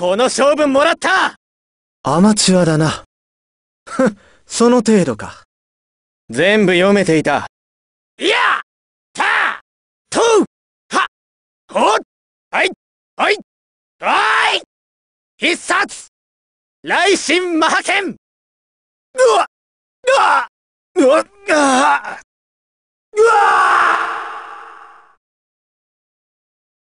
この勝負もらったアマチュアだな。ふん、その程度か。全部読めていた。いやたとはほはいはいはーい必殺雷神魔派うわうわうわうわ